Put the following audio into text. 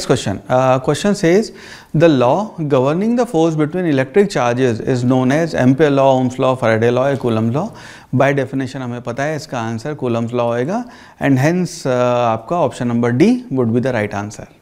Next question. Uh, question says, the law governing the force between electric charges is known as ampere law, Ohm's law, Faraday law Coulomb law. By definition हमें पता है इसका answer Coulomb's law होएगा and hence uh, आपका option number D would be the right answer